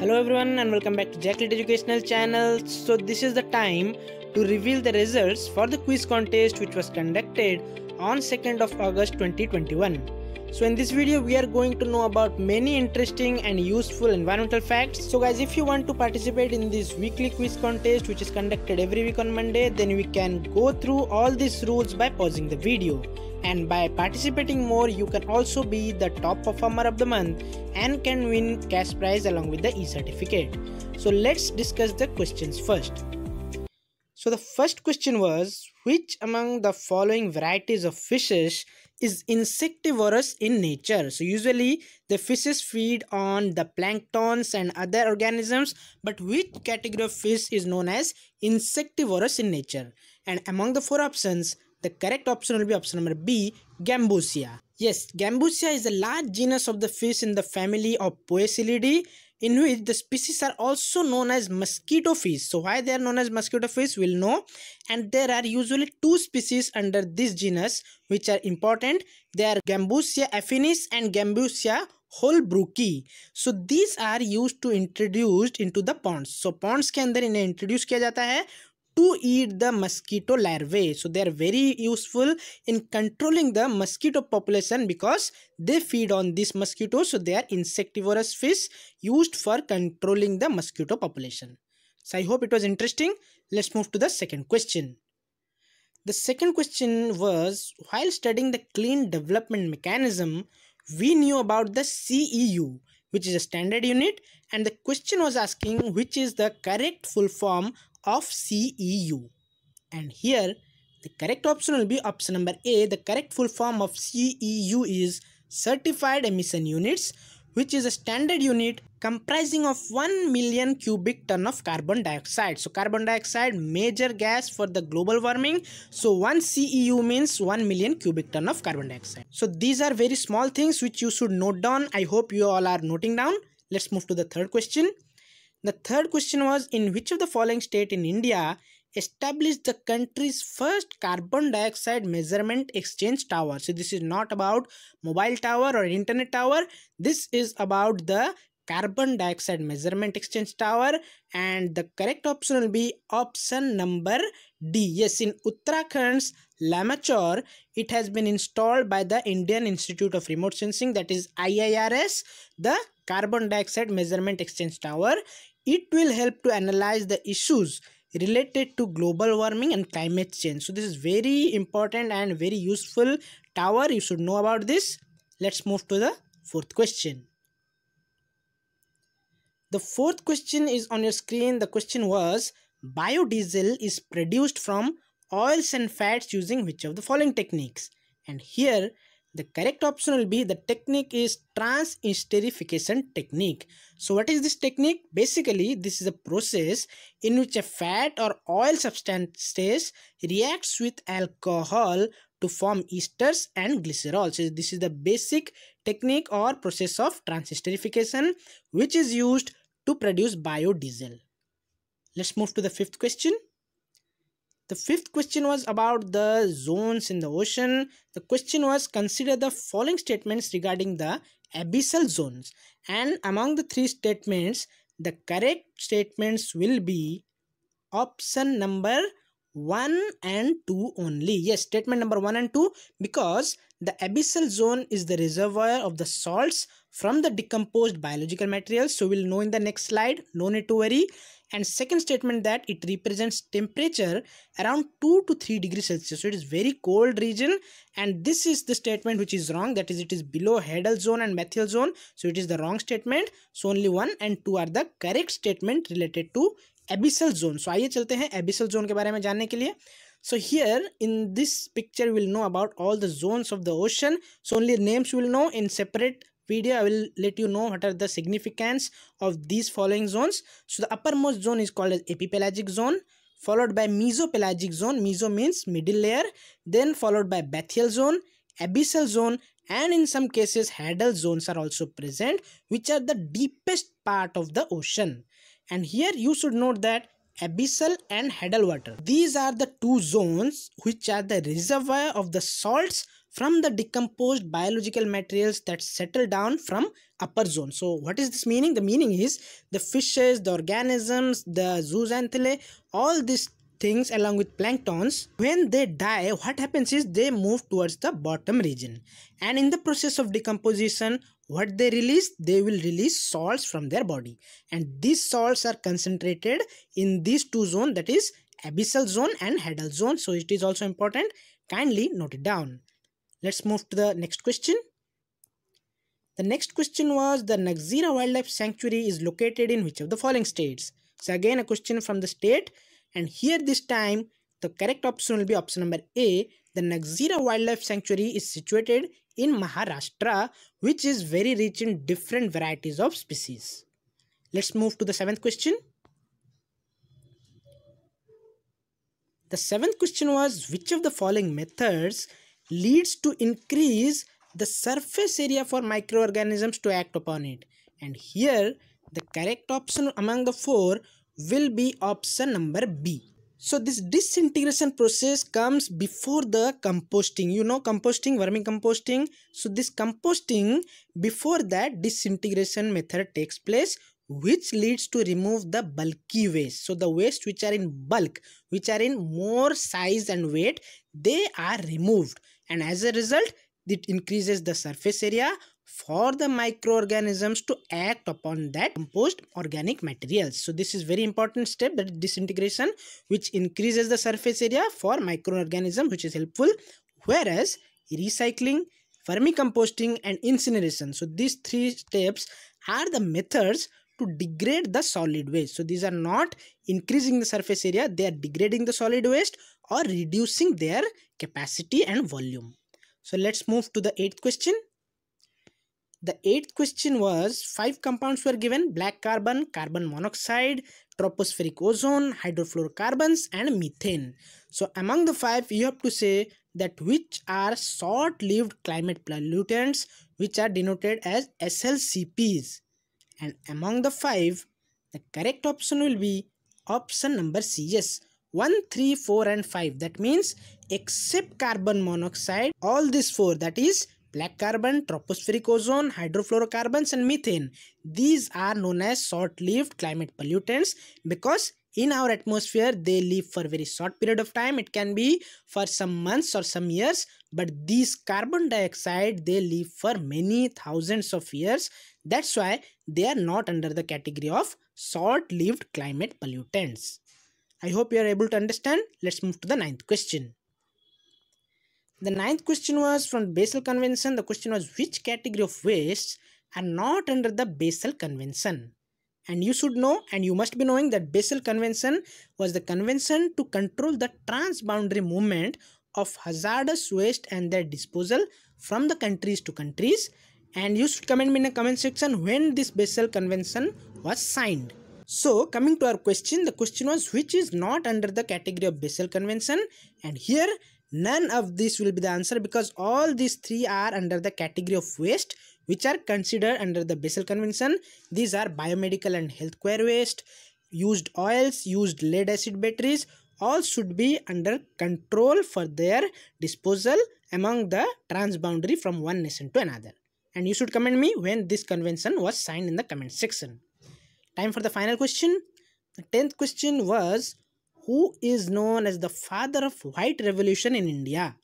Hello everyone and welcome back to Jacklit Educational channel. So this is the time to reveal the results for the quiz contest which was conducted on 2nd of August 2021. So in this video we are going to know about many interesting and useful environmental facts. So guys if you want to participate in this weekly quiz contest which is conducted every week on Monday then we can go through all these rules by pausing the video and by participating more you can also be the top performer of the month and can win cash prize along with the e-certificate so let's discuss the questions first so the first question was which among the following varieties of fishes is insectivorous in nature. So usually the fishes feed on the planktons and other organisms but which category of fish is known as insectivorous in nature? And among the four options, the correct option will be option number b Gambusia yes Gambusia is the large genus of the fish in the family of Poeciliidae in which the species are also known as mosquito fish so why they are known as mosquito fish will know and there are usually two species under this genus which are important they are Gambusia affinis and Gambusia holbrooki so these are use to introduced into the ponds so ponds के अंदर इन्हें introduce किया जाता है to eat the mosquito larvae so they are very useful in controlling the mosquito population because they feed on these mosquitoes so they are insectivorous fish used for controlling the mosquito population so i hope it was interesting let's move to the second question the second question was while studying the clean development mechanism, we knew about the CEU, which is a standard unit, and the question was asking which is the correct full form of CEU. And here the correct option will be option number A. The correct full form of CEU is Certified Emission Units which is a standard unit comprising of 1 million cubic ton of carbon dioxide. So carbon dioxide major gas for the global warming. So 1 CEU means 1 million cubic ton of carbon dioxide. So these are very small things which you should note down. I hope you all are noting down. Let's move to the third question. The third question was in which of the following state in India established the country's first carbon dioxide measurement exchange tower. So this is not about mobile tower or internet tower. This is about the carbon dioxide measurement exchange tower and the correct option will be option number D. Yes, in Uttarakhand's Lamachor, it has been installed by the Indian Institute of Remote Sensing that is IIRS, the carbon dioxide measurement exchange tower it will help to analyze the issues related to global warming and climate change. So this is very important and very useful tower. You should know about this. Let's move to the fourth question. The fourth question is on your screen. The question was biodiesel is produced from oils and fats using which of the following techniques? And here the correct option will be the technique is transesterification technique. So what is this technique? Basically, this is a process in which a fat or oil substance reacts with alcohol to form esters and glycerol. So this is the basic technique or process of transesterification which is used to produce biodiesel. Let's move to the fifth question. The fifth question was about the zones in the ocean. The question was consider the following statements regarding the abyssal zones. And among the three statements, the correct statements will be option number 1 and 2 only. Yes, statement number 1 and 2 because the abyssal zone is the reservoir of the salts from the decomposed biological materials. So, we'll know in the next slide. No need to worry. And second statement that it represents temperature around 2 to 3 degrees Celsius. So, it is very cold region and this is the statement which is wrong. That is, it is below Hadal zone and methyl zone. So, it is the wrong statement. So, only 1 and 2 are the correct statement related to abyssal zone so आइए चलते हैं abyssal zone के बारे में जानने के लिए so here in this picture we'll know about all the zones of the ocean so only names we'll know in separate video i will let you know what are the significance of these following zones so the uppermost zone is called as epipelagic zone followed by mesopelagic zone meso means middle layer then followed by bathyal zone abyssal zone and in some cases hadal zones are also present which are the deepest part of the ocean and here you should note that abyssal and headal water these are the two zones which are the reservoir of the salts from the decomposed biological materials that settle down from upper zone so what is this meaning the meaning is the fishes the organisms the zooxanthellae all these things along with planktons when they die what happens is they move towards the bottom region and in the process of decomposition what they release they will release salts from their body and these salts are concentrated in these two zones that is abyssal zone and headal zone so it is also important kindly note it down let's move to the next question the next question was the Nagzira Wildlife Sanctuary is located in which of the following states? So again a question from the state and here this time the correct option will be option number A. The Nagzira Wildlife Sanctuary is situated in Maharashtra, which is very rich in different varieties of species. Let's move to the seventh question. The seventh question was which of the following methods leads to increase the surface area for microorganisms to act upon it? And here the correct option among the four will be option number B so this disintegration process comes before the composting you know composting vermi composting so this composting before that disintegration method takes place which leads to remove the bulky waste so the waste which are in bulk which are in more size and weight they are removed and as a result it increases the surface area for the microorganisms to act upon that composed organic materials. So this is very important step that disintegration which increases the surface area for microorganism which is helpful whereas recycling, vermicomposting and incineration. So these three steps are the methods to degrade the solid waste. So these are not increasing the surface area, they are degrading the solid waste or reducing their capacity and volume. So let's move to the eighth question. The eighth question was five compounds were given black carbon, carbon monoxide, tropospheric ozone, hydrofluorocarbons, and methane. So, among the five, you have to say that which are short lived climate pollutants, which are denoted as SLCPs. And among the five, the correct option will be option number C. Yes, 1, 3, 4, and 5. That means except carbon monoxide, all these four, that is black carbon, tropospheric ozone, hydrofluorocarbons and methane. These are known as short-lived climate pollutants because in our atmosphere they live for very short period of time it can be for some months or some years but these carbon dioxide they live for many thousands of years that's why they are not under the category of short lived climate pollutants i hope you are able to understand let's move to the ninth question the ninth question was from Basel Convention. The question was which category of waste are not under the Basel Convention? And you should know and you must be knowing that Basel Convention was the convention to control the transboundary movement of hazardous waste and their disposal from the countries to countries. And you should comment me in the comment section when this Basel Convention was signed. So coming to our question, the question was which is not under the category of Basel Convention and here none of this will be the answer because all these three are under the category of waste which are considered under the Basel Convention. These are biomedical and healthcare waste, used oils, used lead acid batteries, all should be under control for their disposal among the transboundary from one nation to another. And you should comment me when this convention was signed in the comment section. Time for the final question. The 10th question was who is known as the father of white revolution in India.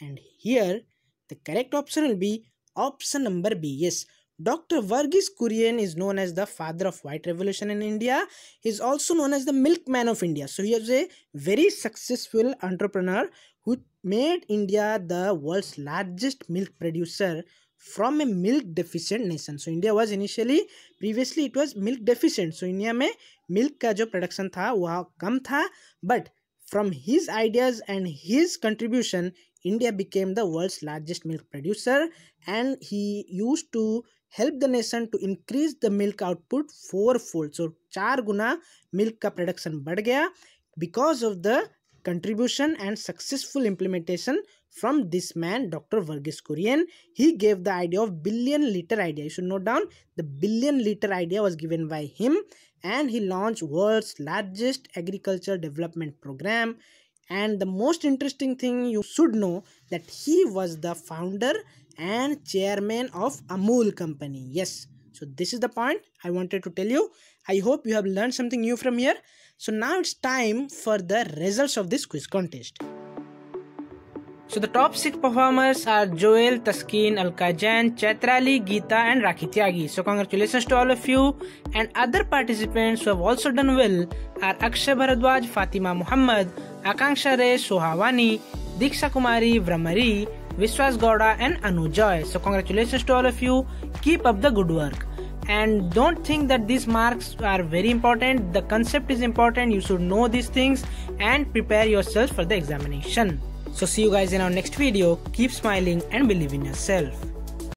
And here the correct option will be option number B. Yes, Dr. Varghese Kurian is known as the father of white revolution in India. He is also known as the milkman of India. So he was a very successful entrepreneur who made India the world's largest milk producer from a milk deficient nation so India was initially previously it was milk deficient so India में milk का जो production था वह कम था but from his ideas and his contribution India became the world largest milk producer and he used to help the nation to increase the milk output four fold so चार गुना milk का production बढ़ गया because of the contribution and successful implementation from this man dr varghese kurian he gave the idea of billion liter idea you should note down the billion liter idea was given by him and he launched world's largest agriculture development program and the most interesting thing you should know that he was the founder and chairman of amul company yes so this is the point i wanted to tell you i hope you have learned something new from here so now it's time for the results of this quiz contest so the top six performers are Joel, Taskeen, Alkajan, Chaitrali, Geeta and Rakhi Tyagi. So congratulations to all of you and other participants who have also done well are Akshay Bharadwaj, Fatima Muhammad, Akanksha Ray, Sohavani, Diksha Kumari, Vramari, Vishwas Gowda and Anu Joy. So congratulations to all of you. Keep up the good work and don't think that these marks are very important the concept is important you should know these things and prepare yourself for the examination so see you guys in our next video. Keep smiling and believe in yourself.